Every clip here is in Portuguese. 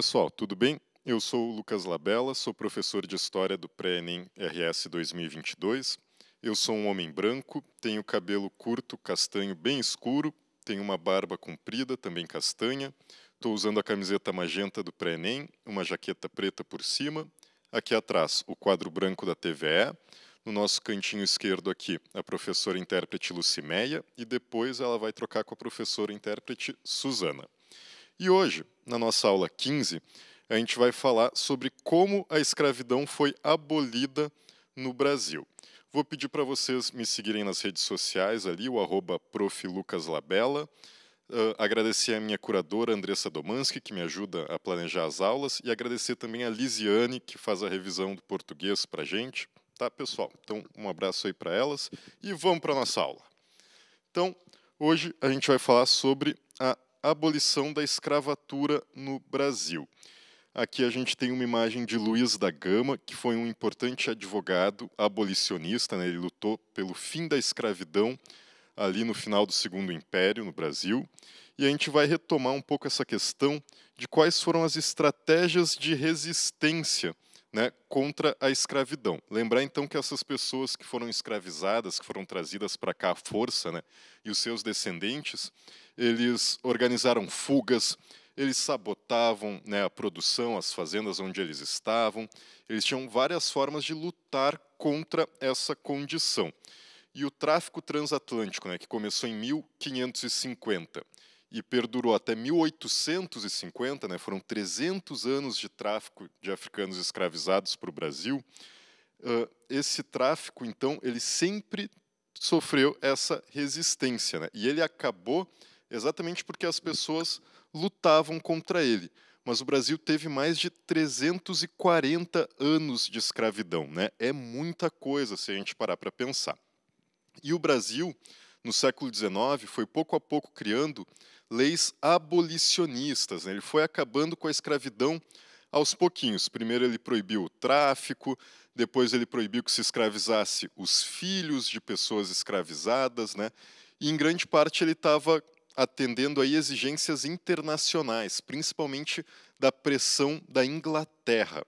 pessoal, tudo bem? Eu sou o Lucas Labella, sou professor de História do Pré-ENEM RS 2022. Eu sou um homem branco, tenho cabelo curto, castanho bem escuro, tenho uma barba comprida, também castanha. Estou usando a camiseta magenta do Pré-ENEM, uma jaqueta preta por cima. Aqui atrás, o quadro branco da TVE. No nosso cantinho esquerdo aqui, a professora intérprete Lucimeia. E depois ela vai trocar com a professora intérprete Suzana. E hoje, na nossa aula 15, a gente vai falar sobre como a escravidão foi abolida no Brasil. Vou pedir para vocês me seguirem nas redes sociais ali, o arroba proflucaslabella. Uh, ah, agradecer a minha curadora, Andressa Domanski, que me ajuda a planejar as aulas, e agradecer também a Lisiane, que faz a revisão do português para a gente. Tá, pessoal? Então, um abraço aí para elas e vamos para a nossa aula. Então, hoje a gente vai falar sobre a abolição da escravatura no Brasil. Aqui a gente tem uma imagem de Luiz da Gama, que foi um importante advogado abolicionista, né? ele lutou pelo fim da escravidão ali no final do Segundo Império no Brasil. E a gente vai retomar um pouco essa questão de quais foram as estratégias de resistência né, contra a escravidão. Lembrar então que essas pessoas que foram escravizadas, que foram trazidas para cá à força, né, e os seus descendentes, eles organizaram fugas, eles sabotavam né, a produção, as fazendas onde eles estavam, eles tinham várias formas de lutar contra essa condição. E o tráfico transatlântico, né, que começou em 1550 e perdurou até 1850, né, foram 300 anos de tráfico de africanos escravizados para o Brasil. Uh, esse tráfico, então, ele sempre sofreu essa resistência. Né? E ele acabou exatamente porque as pessoas lutavam contra ele. Mas o Brasil teve mais de 340 anos de escravidão. Né? É muita coisa se a gente parar para pensar. E o Brasil, no século XIX, foi pouco a pouco criando leis abolicionistas. Né? Ele foi acabando com a escravidão aos pouquinhos. Primeiro ele proibiu o tráfico, depois ele proibiu que se escravizasse os filhos de pessoas escravizadas, né? E em grande parte ele estava atendendo a exigências internacionais, principalmente da pressão da Inglaterra.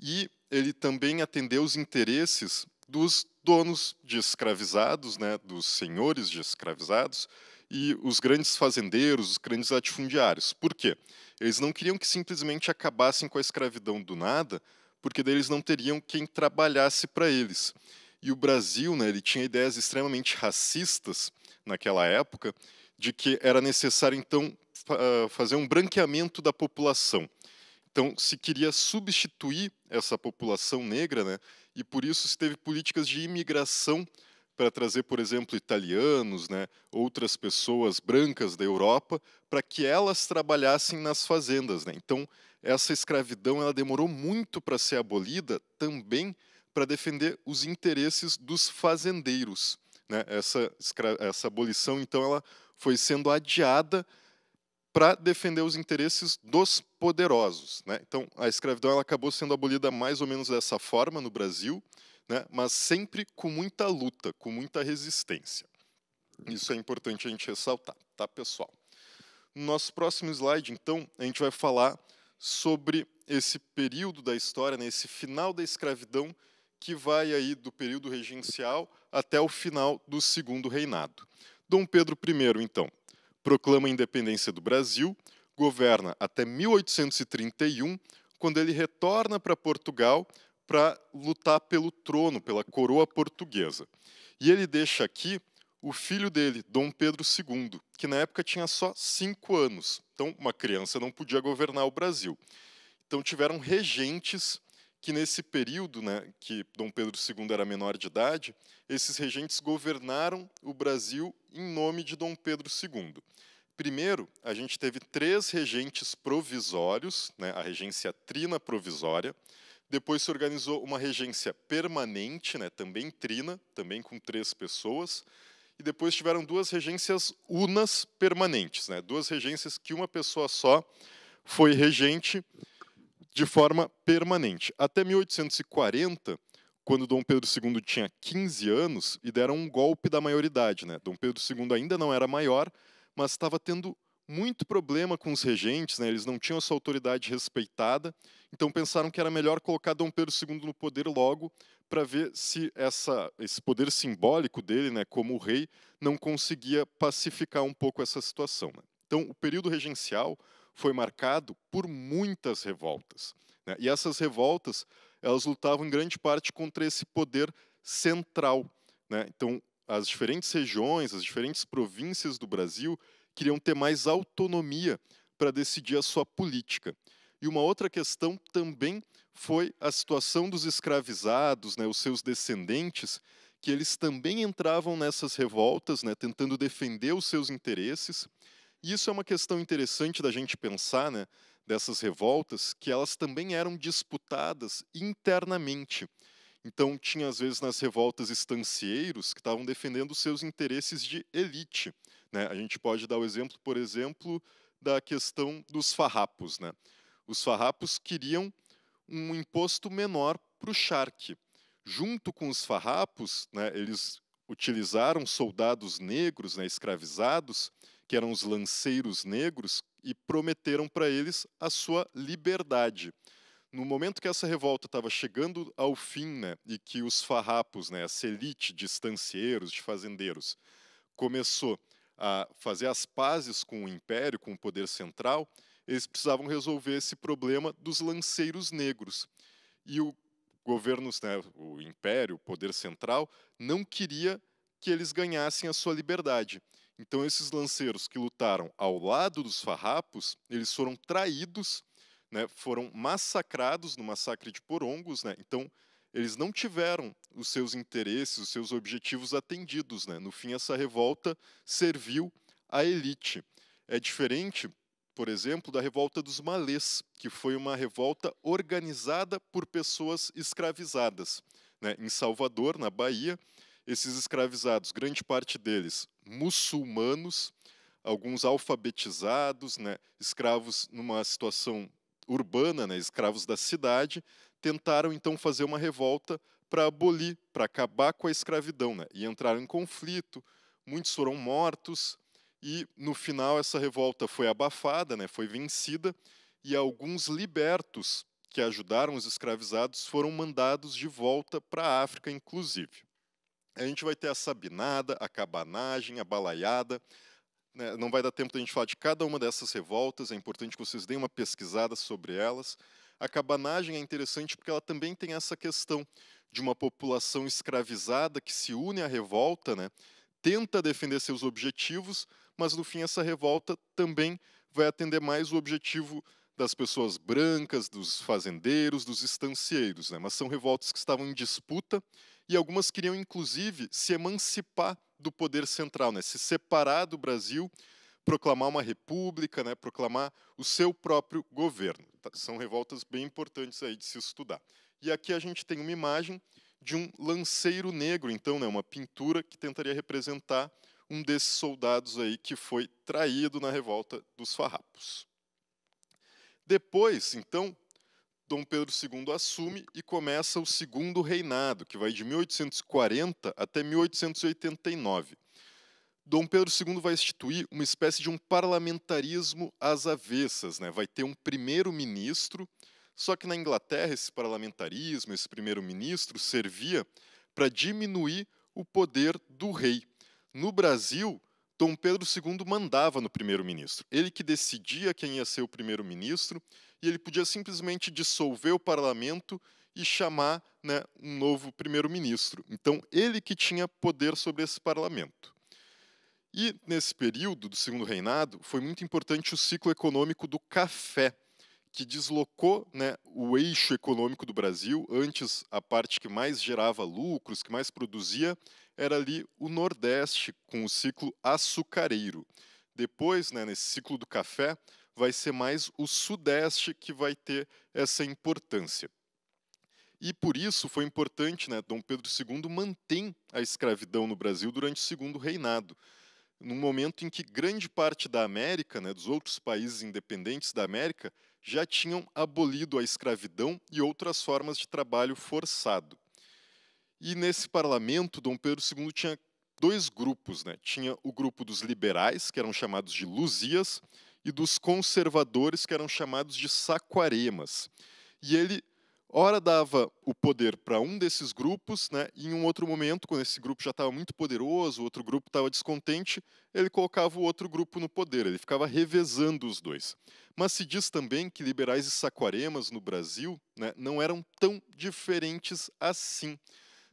E ele também atendeu os interesses dos donos de escravizados, né, dos senhores de escravizados, e os grandes fazendeiros, os grandes latifundiários. Por quê? Eles não queriam que simplesmente acabassem com a escravidão do nada, porque daí eles não teriam quem trabalhasse para eles. E o Brasil, né, ele tinha ideias extremamente racistas naquela época, de que era necessário então ah, fazer um branqueamento da população. Então, se queria substituir essa população negra, né, e por isso se teve políticas de imigração para trazer, por exemplo, italianos, né, outras pessoas brancas da Europa, para que elas trabalhassem nas fazendas. Né? Então, essa escravidão ela demorou muito para ser abolida, também para defender os interesses dos fazendeiros. Né? Essa, essa abolição, então, ela foi sendo adiada para defender os interesses dos poderosos. Né? Então, a escravidão ela acabou sendo abolida mais ou menos dessa forma no Brasil, né? mas sempre com muita luta, com muita resistência. Isso é importante a gente ressaltar, tá, pessoal? No nosso próximo slide, então, a gente vai falar sobre esse período da história, né, esse final da escravidão, que vai aí do período regencial até o final do segundo reinado. Dom Pedro I, então, proclama a independência do Brasil, governa até 1831, quando ele retorna para Portugal para lutar pelo trono, pela coroa portuguesa. E ele deixa aqui o filho dele, Dom Pedro II, que na época tinha só cinco anos. Então, uma criança não podia governar o Brasil. Então, tiveram regentes que, nesse período, né, que Dom Pedro II era menor de idade, esses regentes governaram o Brasil em nome de Dom Pedro II. Primeiro, a gente teve três regentes provisórios, né, a regência trina provisória, depois se organizou uma regência permanente, né, também trina, também com três pessoas. E depois tiveram duas regências unas permanentes, né, duas regências que uma pessoa só foi regente de forma permanente. Até 1840, quando Dom Pedro II tinha 15 anos e deram um golpe da maioridade. Né? Dom Pedro II ainda não era maior, mas estava tendo muito problema com os regentes, né? eles não tinham essa autoridade respeitada, então pensaram que era melhor colocar Dom Pedro II no poder logo para ver se essa, esse poder simbólico dele, né, como rei, não conseguia pacificar um pouco essa situação. Né? Então, o período regencial foi marcado por muitas revoltas, né? e essas revoltas elas lutavam em grande parte contra esse poder central. Né? Então, as diferentes regiões, as diferentes províncias do Brasil queriam ter mais autonomia para decidir a sua política. E uma outra questão também foi a situação dos escravizados, né, os seus descendentes, que eles também entravam nessas revoltas, né, tentando defender os seus interesses. E isso é uma questão interessante da gente pensar, né, dessas revoltas, que elas também eram disputadas internamente. Então, tinha às vezes nas revoltas estancieiros que estavam defendendo os seus interesses de elite. Né? A gente pode dar o exemplo, por exemplo, da questão dos farrapos. Né? Os farrapos queriam um imposto menor para o charque. Junto com os farrapos, né, eles utilizaram soldados negros, né, escravizados, que eram os lanceiros negros, e prometeram para eles a sua liberdade. No momento que essa revolta estava chegando ao fim, né, e que os farrapos, né, essa elite de estancieiros, de fazendeiros, começou a fazer as pazes com o império, com o poder central, eles precisavam resolver esse problema dos lanceiros negros. E o governo, né, o império, o poder central, não queria que eles ganhassem a sua liberdade. Então, esses lanceiros que lutaram ao lado dos farrapos, eles foram traídos, né, foram massacrados no massacre de Porongos. Né, então, eles não tiveram os seus interesses, os seus objetivos atendidos. Né? No fim, essa revolta serviu à elite. É diferente, por exemplo, da revolta dos malês, que foi uma revolta organizada por pessoas escravizadas. Né? Em Salvador, na Bahia, esses escravizados, grande parte deles muçulmanos, alguns alfabetizados, né? escravos numa situação urbana, né? escravos da cidade, tentaram então fazer uma revolta para abolir, para acabar com a escravidão, né? E entraram em conflito, muitos foram mortos e no final essa revolta foi abafada, né? Foi vencida e alguns libertos que ajudaram os escravizados foram mandados de volta para a África, inclusive. A gente vai ter a sabinada, a cabanagem, a balaiada. Né? Não vai dar tempo a gente falar de cada uma dessas revoltas, é importante que vocês deem uma pesquisada sobre elas. A cabanagem é interessante porque ela também tem essa questão de uma população escravizada que se une à revolta, né? tenta defender seus objetivos, mas no fim essa revolta também vai atender mais o objetivo das pessoas brancas, dos fazendeiros, dos estancieiros, né? mas são revoltas que estavam em disputa e algumas queriam inclusive se emancipar do poder central, né? se separar do Brasil proclamar uma república, né, proclamar o seu próprio governo. Tá, são revoltas bem importantes aí de se estudar. E aqui a gente tem uma imagem de um lanceiro negro, então, né, uma pintura que tentaria representar um desses soldados aí que foi traído na revolta dos farrapos. Depois, então, Dom Pedro II assume e começa o segundo reinado, que vai de 1840 até 1889. Dom Pedro II vai instituir uma espécie de um parlamentarismo às avessas, né? Vai ter um primeiro-ministro, só que na Inglaterra esse parlamentarismo, esse primeiro-ministro servia para diminuir o poder do rei. No Brasil, Dom Pedro II mandava no primeiro-ministro. Ele que decidia quem ia ser o primeiro-ministro e ele podia simplesmente dissolver o parlamento e chamar né, um novo primeiro-ministro. Então, ele que tinha poder sobre esse parlamento. E nesse período do segundo reinado, foi muito importante o ciclo econômico do café, que deslocou né, o eixo econômico do Brasil. Antes, a parte que mais gerava lucros, que mais produzia, era ali o Nordeste, com o ciclo açucareiro. Depois, né, nesse ciclo do café, vai ser mais o Sudeste que vai ter essa importância. E por isso foi importante, né, Dom Pedro II mantém a escravidão no Brasil durante o segundo reinado num momento em que grande parte da América, né, dos outros países independentes da América, já tinham abolido a escravidão e outras formas de trabalho forçado. E nesse parlamento, Dom Pedro II tinha dois grupos. Né? Tinha o grupo dos liberais, que eram chamados de luzias, e dos conservadores, que eram chamados de saquaremas. E ele Ora dava o poder para um desses grupos, né? E em um outro momento, quando esse grupo já estava muito poderoso, o outro grupo estava descontente, ele colocava o outro grupo no poder. Ele ficava revezando os dois. Mas se diz também que liberais e saquaremas no Brasil, né, não eram tão diferentes assim.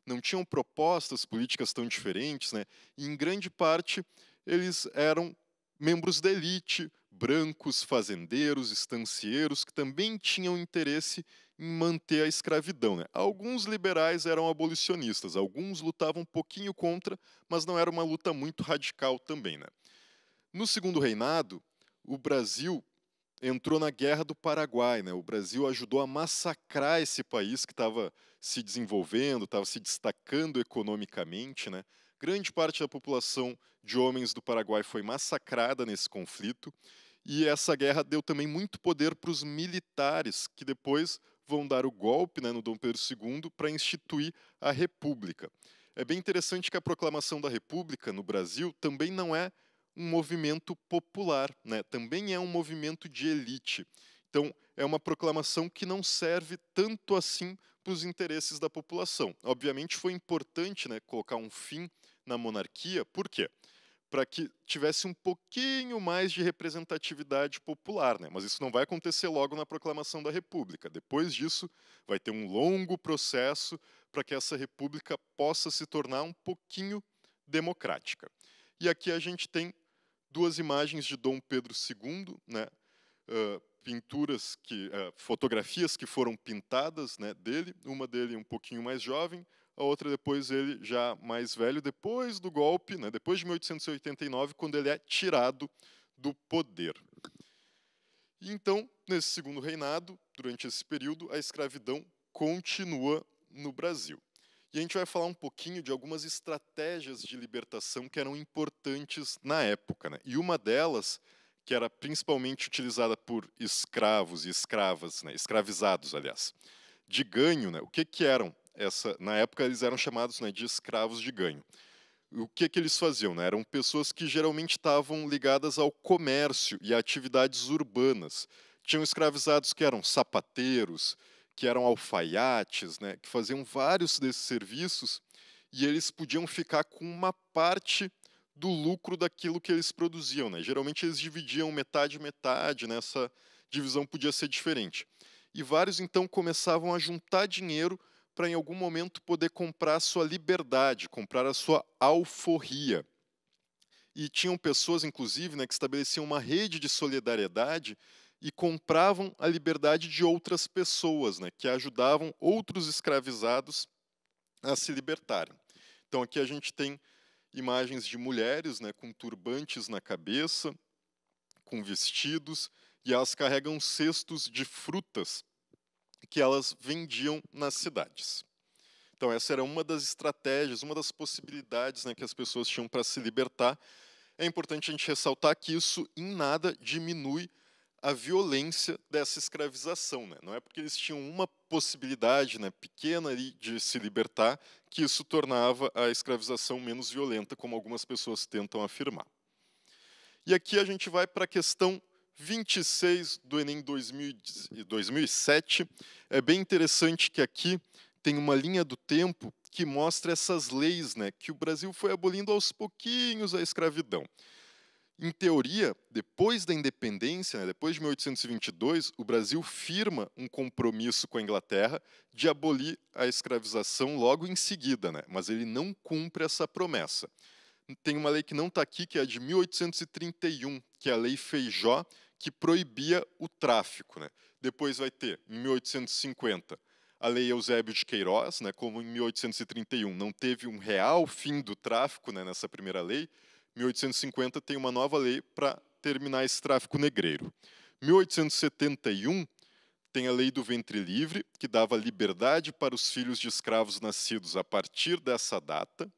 Não tinham propostas políticas tão diferentes, né? E em grande parte eles eram membros da elite, brancos, fazendeiros, estancieiros, que também tinham interesse em manter a escravidão. Né? Alguns liberais eram abolicionistas, alguns lutavam um pouquinho contra, mas não era uma luta muito radical também. Né? No segundo reinado, o Brasil entrou na Guerra do Paraguai. Né? O Brasil ajudou a massacrar esse país que estava se desenvolvendo, estava se destacando economicamente. Né? Grande parte da população de homens do Paraguai foi massacrada nesse conflito, e essa guerra deu também muito poder para os militares, que depois vão dar o golpe né, no Dom Pedro II para instituir a República. É bem interessante que a proclamação da República no Brasil também não é um movimento popular, né? também é um movimento de elite. Então, é uma proclamação que não serve tanto assim para os interesses da população. Obviamente, foi importante né, colocar um fim na monarquia, por quê? Para que tivesse um pouquinho mais de representatividade popular, né? mas isso não vai acontecer logo na proclamação da República. Depois disso, vai ter um longo processo para que essa República possa se tornar um pouquinho democrática. E aqui a gente tem duas imagens de Dom Pedro II, né? Uh, pinturas que, uh, fotografias que foram pintadas né, dele, uma dele um pouquinho mais jovem, a outra depois ele já mais velho, depois do golpe, né, depois de 1889, quando ele é tirado do poder. Então, nesse segundo reinado, durante esse período, a escravidão continua no Brasil. E a gente vai falar um pouquinho de algumas estratégias de libertação que eram importantes na época. Né? E uma delas, que era principalmente utilizada por escravos e escravas, né? escravizados, aliás, de ganho, né? o que, que eram essa, na época eles eram chamados né, de escravos de ganho. O que, que eles faziam? Né? Eram pessoas que geralmente estavam ligadas ao comércio e a atividades urbanas. Tinham escravizados que eram sapateiros, que eram alfaiates, né, que faziam vários desses serviços, e eles podiam ficar com uma parte do lucro daquilo que eles produziam. Né? Geralmente eles dividiam metade metade, né? essa divisão podia ser diferente. E vários então começavam a juntar dinheiro para em algum momento poder comprar a sua liberdade, comprar a sua alforria. E tinham pessoas, inclusive, né, que estabeleciam uma rede de solidariedade e compravam a liberdade de outras pessoas, né, que ajudavam outros escravizados a se libertarem. Então aqui a gente tem imagens de mulheres, né, com turbantes na cabeça, com vestidos, e elas carregam cestos de frutas que elas vendiam nas cidades. Então, essa era uma das estratégias, uma das possibilidades né, que as pessoas tinham para se libertar. É importante a gente ressaltar que isso em nada diminui a violência dessa escravização. Né? Não é porque eles tinham uma possibilidade né, pequena de se libertar que isso tornava a escravização menos violenta, como algumas pessoas tentam afirmar. E aqui a gente vai para a questão 26 do Enem 2000, 2007. É bem interessante que aqui tem uma linha do tempo que mostra essas leis, né, que o Brasil foi abolindo aos pouquinhos a escravidão. Em teoria, depois da independência, né, depois de 1822, o Brasil firma um compromisso com a Inglaterra de abolir a escravização logo em seguida, né, mas ele não cumpre essa promessa. Tem uma lei que não está aqui, que é a de 1831, que é a Lei Feijó, que proibia o tráfico. Né? Depois vai ter, em 1850, a Lei Eusébio de Queiroz, né, como em 1831 não teve um real fim do tráfico né, nessa primeira lei, 1850 tem uma nova lei para terminar esse tráfico negreiro. 1871 tem a Lei do Ventre Livre, que dava liberdade para os filhos de escravos nascidos a partir dessa data.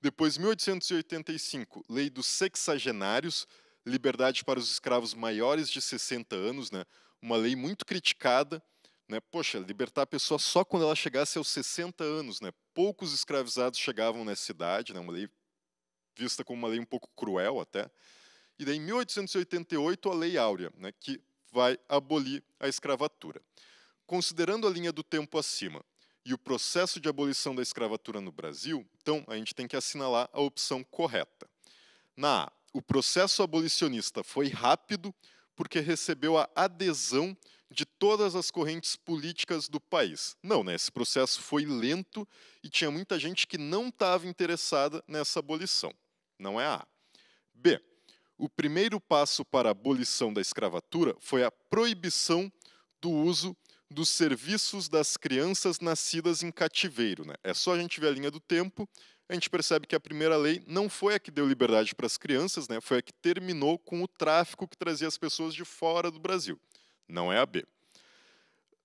Depois, 1885, Lei dos Sexagenários, liberdade para os escravos maiores de 60 anos, né? uma lei muito criticada. Né? Poxa, libertar a pessoa só quando ela chegasse aos 60 anos. Né? Poucos escravizados chegavam nessa idade, né? uma lei vista como uma lei um pouco cruel até. E daí, em 1888, a Lei Áurea, né, que vai abolir a escravatura. Considerando a linha do tempo acima e o processo de abolição da escravatura no Brasil, então a gente tem que assinalar a opção correta. Na A, o processo abolicionista foi rápido porque recebeu a adesão de todas as correntes políticas do país. Não, né? Esse processo foi lento e tinha muita gente que não estava interessada nessa abolição. Não é A. B. O primeiro passo para a abolição da escravatura foi a proibição do uso dos serviços das crianças nascidas em cativeiro. Né? É só a gente ver a linha do tempo, a gente percebe que a primeira lei não foi a que deu liberdade para as crianças, né? foi a que terminou com o tráfico que trazia as pessoas de fora do Brasil. Não é a B.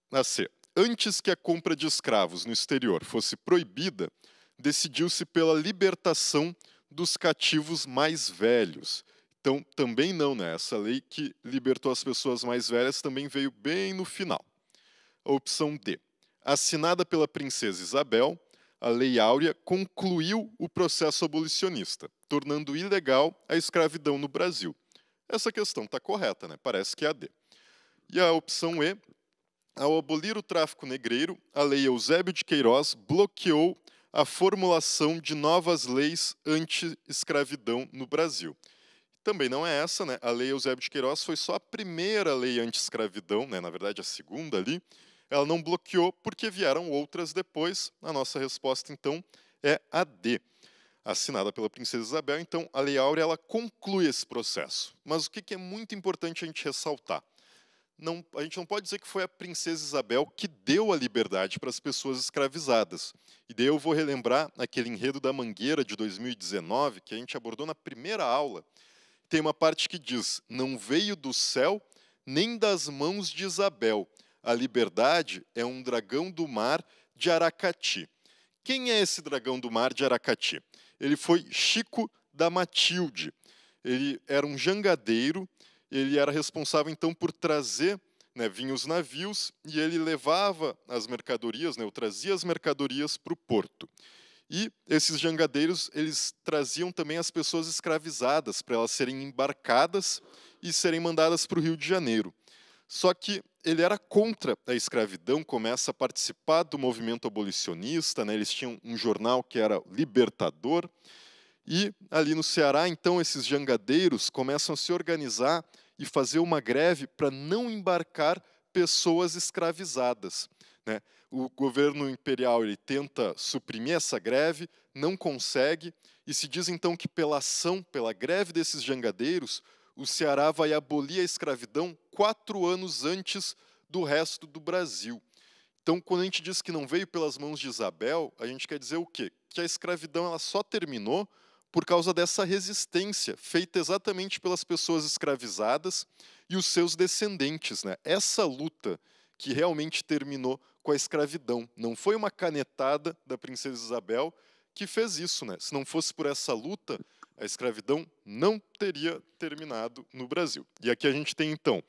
A C. Antes que a compra de escravos no exterior fosse proibida, decidiu-se pela libertação dos cativos mais velhos. Então, também não, né? Essa lei que libertou as pessoas mais velhas também veio bem no final. A opção D. Assinada pela princesa Isabel, a Lei Áurea concluiu o processo abolicionista, tornando ilegal a escravidão no Brasil. Essa questão está correta, né? parece que é a D. E a opção E, ao abolir o tráfico negreiro, a Lei Eusébio de Queiroz bloqueou a formulação de novas leis anti-escravidão no Brasil. Também não é essa, né? A Lei Eusébio de Queiroz foi só a primeira lei anti-escravidão, né? na verdade a segunda ali, ela não bloqueou porque vieram outras depois. A nossa resposta, então, é a D. Assinada pela Princesa Isabel, então a Lei Áurea ela conclui esse processo. Mas o que é muito importante a gente ressaltar? Não, a gente não pode dizer que foi a princesa Isabel que deu a liberdade para as pessoas escravizadas. E daí eu vou relembrar aquele enredo da Mangueira de 2019, que a gente abordou na primeira aula. Tem uma parte que diz: Não veio do céu nem das mãos de Isabel, a liberdade é um dragão do mar de Aracati. Quem é esse dragão do mar de Aracati? Ele foi Chico da Matilde. Ele era um jangadeiro, ele era responsável então por trazer né, os navios e ele levava as mercadorias, né, ou trazia as mercadorias para o porto. E esses jangadeiros, eles traziam também as pessoas escravizadas para elas serem embarcadas e serem mandadas para o Rio de Janeiro. Só que ele era contra a escravidão, começa a participar do movimento abolicionista, né? eles tinham um jornal que era Libertador, e ali no Ceará, então, esses jangadeiros começam a se organizar e fazer uma greve para não embarcar pessoas escravizadas. Né? O governo imperial ele tenta suprimir essa greve, não consegue, e se diz então que pela ação, pela greve desses jangadeiros, o Ceará vai abolir a escravidão quatro anos antes do resto do Brasil. Então, quando a gente diz que não veio pelas mãos de Isabel, a gente quer dizer o quê? Que a escravidão ela só terminou por causa dessa resistência feita exatamente pelas pessoas escravizadas e os seus descendentes. Né? Essa luta que realmente terminou com a escravidão. Não foi uma canetada da princesa Isabel que fez isso. Né? Se não fosse por essa luta, a escravidão não teria terminado no Brasil. E aqui a gente tem, então,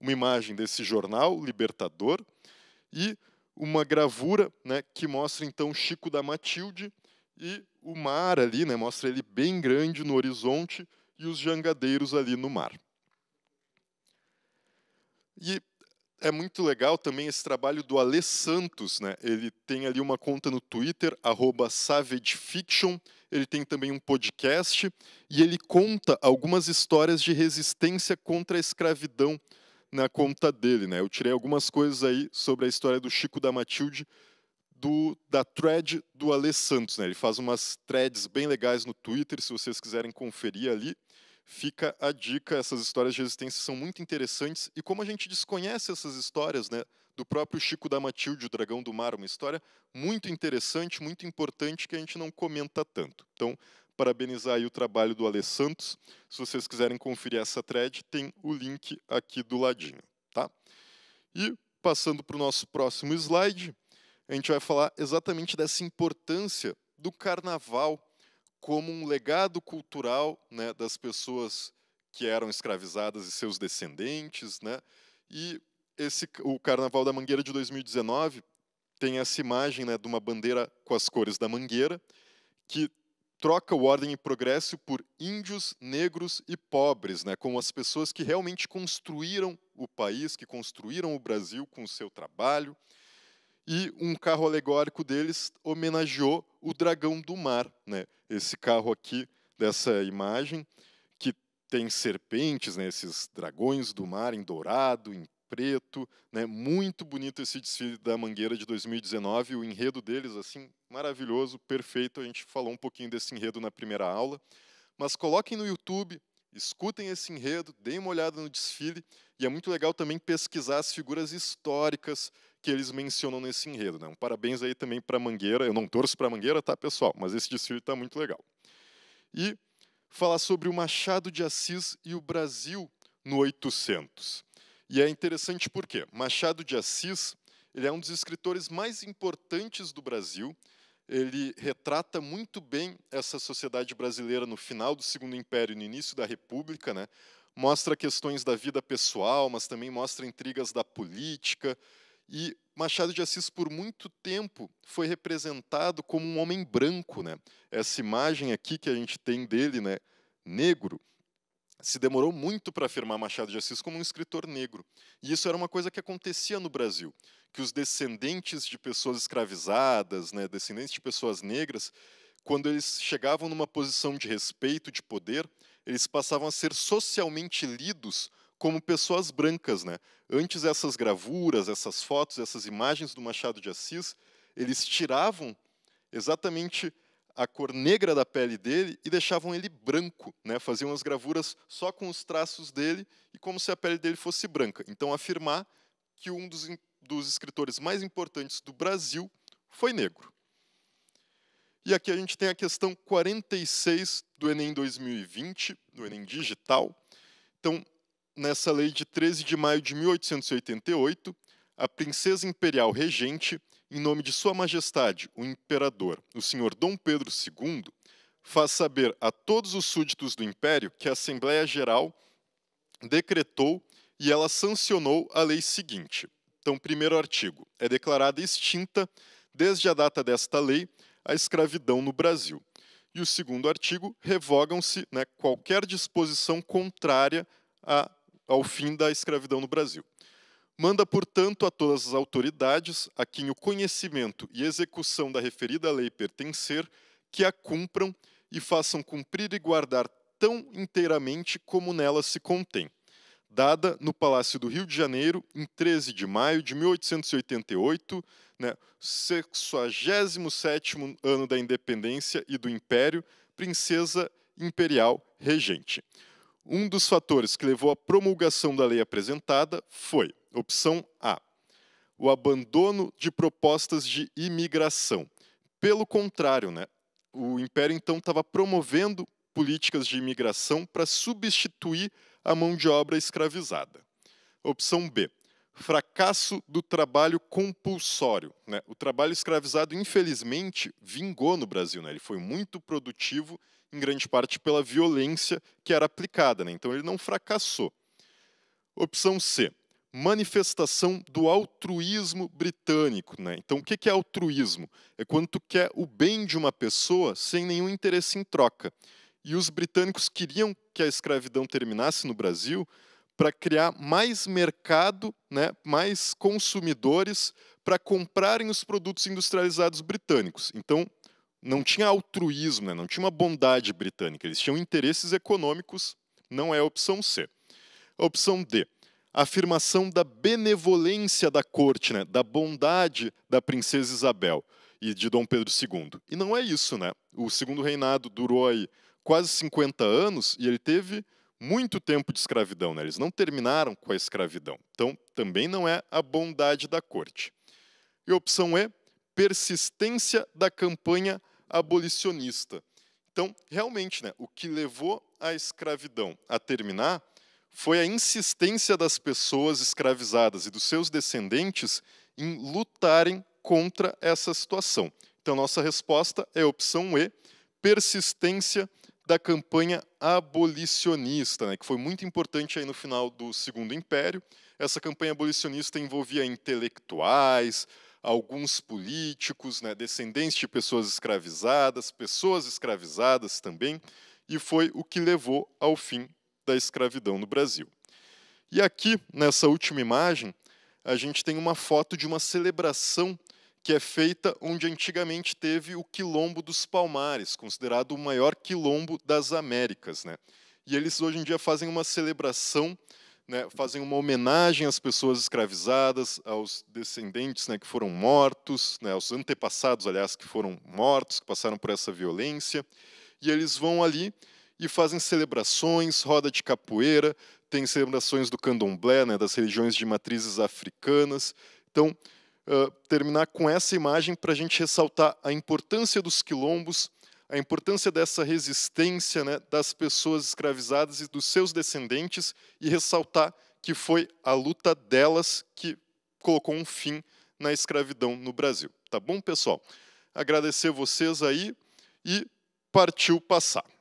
uma imagem desse jornal libertador e uma gravura né, que mostra, então, Chico da Matilde e o mar ali, né, mostra ele bem grande no horizonte e os jangadeiros ali no mar. E é muito legal também esse trabalho do Ale Santos, né? Ele tem ali uma conta no Twitter, arroba SavageFiction, ele tem também um podcast e ele conta algumas histórias de resistência contra a escravidão na conta dele. Né? Eu tirei algumas coisas aí sobre a história do Chico da Matilde, do, da thread do Ale Santos. Né? Ele faz umas threads bem legais no Twitter, se vocês quiserem conferir ali. Fica a dica, essas histórias de resistência são muito interessantes. E como a gente desconhece essas histórias, né? do próprio Chico da Matilde, O Dragão do Mar, uma história muito interessante, muito importante, que a gente não comenta tanto. Então, parabenizar aí o trabalho do Ale Santos. Se vocês quiserem conferir essa thread, tem o link aqui do ladinho. Tá? E, passando para o nosso próximo slide, a gente vai falar exatamente dessa importância do carnaval como um legado cultural né, das pessoas que eram escravizadas e seus descendentes, né, e esse, o Carnaval da Mangueira de 2019 tem essa imagem né, de uma bandeira com as cores da Mangueira, que troca o Ordem e Progresso por índios, negros e pobres, né, como as pessoas que realmente construíram o país, que construíram o Brasil com o seu trabalho. E um carro alegórico deles homenageou o Dragão do Mar, né, esse carro aqui dessa imagem, que tem serpentes, né, esses dragões do mar em dourado, em preto, né? Muito bonito esse desfile da Mangueira de 2019, o enredo deles assim, maravilhoso, perfeito. A gente falou um pouquinho desse enredo na primeira aula, mas coloquem no YouTube, escutem esse enredo, deem uma olhada no desfile e é muito legal também pesquisar as figuras históricas que eles mencionam nesse enredo, né? Um parabéns aí também para Mangueira. Eu não torço para Mangueira, tá, pessoal, mas esse desfile está muito legal. E falar sobre o Machado de Assis e o Brasil no 800. E é interessante porque Machado de Assis ele é um dos escritores mais importantes do Brasil. Ele retrata muito bem essa sociedade brasileira no final do Segundo Império, no início da República, né? Mostra questões da vida pessoal, mas também mostra intrigas da política. E Machado de Assis, por muito tempo, foi representado como um homem branco, né? Essa imagem aqui que a gente tem dele, né? Negro, se demorou muito para afirmar Machado de Assis como um escritor negro. E isso era uma coisa que acontecia no Brasil, que os descendentes de pessoas escravizadas, né, descendentes de pessoas negras, quando eles chegavam numa posição de respeito, de poder, eles passavam a ser socialmente lidos como pessoas brancas, né? Antes essas gravuras, essas fotos, essas imagens do Machado de Assis, eles tiravam exatamente a cor negra da pele dele e deixavam ele branco, né? faziam as gravuras só com os traços dele e como se a pele dele fosse branca. Então, afirmar que um dos, dos escritores mais importantes do Brasil foi negro. E aqui a gente tem a questão 46 do Enem 2020, do Enem Digital. Então, nessa lei de 13 de maio de 1888, a princesa imperial regente em nome de Sua Majestade, o Imperador, o Senhor Dom Pedro II, faz saber a todos os súditos do Império que a Assembleia Geral decretou e ela sancionou a lei seguinte. Então, primeiro artigo: é declarada extinta, desde a data desta lei, a escravidão no Brasil. E o segundo artigo: revogam-se né, qualquer disposição contrária a, ao fim da escravidão no Brasil. Manda, portanto, a todas as autoridades a quem o conhecimento e execução da referida lei pertencer, que a cumpram e façam cumprir e guardar tão inteiramente como nela se contém. Dada no Palácio do Rio de Janeiro, em 13 de maio de 1888, né, 67 ano da independência e do Império, Princesa Imperial Regente. Um dos fatores que levou à promulgação da lei apresentada foi Opção A: o abandono de propostas de imigração. Pelo contrário, né? o Império então estava promovendo políticas de imigração para substituir a mão de obra escravizada. Opção B: fracasso do trabalho compulsório. Né? O trabalho escravizado, infelizmente, vingou no Brasil. Né? Ele foi muito produtivo, em grande parte pela violência que era aplicada. Né? Então, ele não fracassou. Opção C: manifestação do altruísmo britânico. Né? Então, o que é altruísmo? É quando tu quer o bem de uma pessoa sem nenhum interesse em troca. E os britânicos queriam que a escravidão terminasse no Brasil para criar mais mercado, né, mais consumidores para comprarem os produtos industrializados britânicos. Então, não tinha altruísmo, né, não tinha uma bondade britânica, eles tinham interesses econômicos, não é a opção C. A opção D a afirmação da benevolência da corte, né, da bondade da princesa Isabel e de Dom Pedro II. E não é isso, né? O segundo reinado durou aí quase 50 anos e ele teve muito tempo de escravidão, né? Eles não terminaram com a escravidão. Então, também não é a bondade da corte. E a opção E, é persistência da campanha abolicionista. Então, realmente, né, o que levou a escravidão a terminar foi a insistência das pessoas escravizadas e dos seus descendentes em lutarem contra essa situação. Então, nossa resposta é opção E, persistência da campanha abolicionista, né, que foi muito importante aí no final do Segundo Império. Essa campanha abolicionista envolvia intelectuais, alguns políticos, né, descendentes de pessoas escravizadas, pessoas escravizadas também, e foi o que levou ao fim da escravidão no Brasil. E aqui, nessa última imagem, a gente tem uma foto de uma celebração que é feita onde antigamente teve o Quilombo dos Palmares, considerado o maior quilombo das Américas. Né? E eles hoje em dia fazem uma celebração, né, fazem uma homenagem às pessoas escravizadas, aos descendentes né, que foram mortos, né, aos antepassados, aliás, que foram mortos, que passaram por essa violência. E eles vão ali e fazem celebrações, roda de capoeira, tem celebrações do candomblé, né, das religiões de matrizes africanas. Então, uh, terminar com essa imagem para a gente ressaltar a importância dos quilombos, a importância dessa resistência né, das pessoas escravizadas e dos seus descendentes e ressaltar que foi a luta delas que colocou um fim na escravidão no Brasil. Tá bom, pessoal? Agradecer vocês aí e partiu passar.